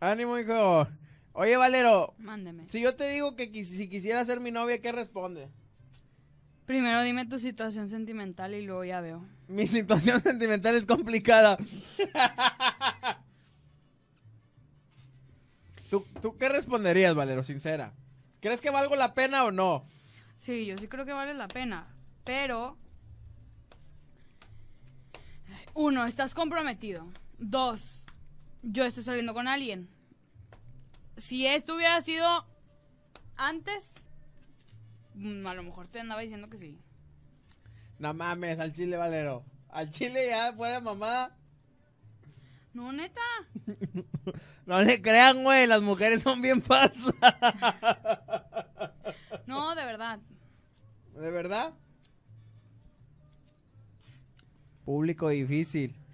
Ánimo, hijo. Oye, Valero. Mándeme. Si yo te digo que si quisiera ser mi novia, ¿qué responde? Primero dime tu situación sentimental y luego ya veo. Mi situación sentimental es complicada. ¿Tú, ¿Tú, qué responderías, Valero, sincera? ¿Crees que valgo la pena o no? Sí, yo sí creo que vale la pena. Pero... Uno, estás comprometido. Dos, yo estoy saliendo con alguien. Si esto hubiera sido antes, mm, a lo mejor te andaba diciendo que sí. No mames, al chile valero. Al chile ya fuera mamada. No, neta. no le crean, güey, las mujeres son bien falsas. no, de verdad. ¿De verdad? Público difícil.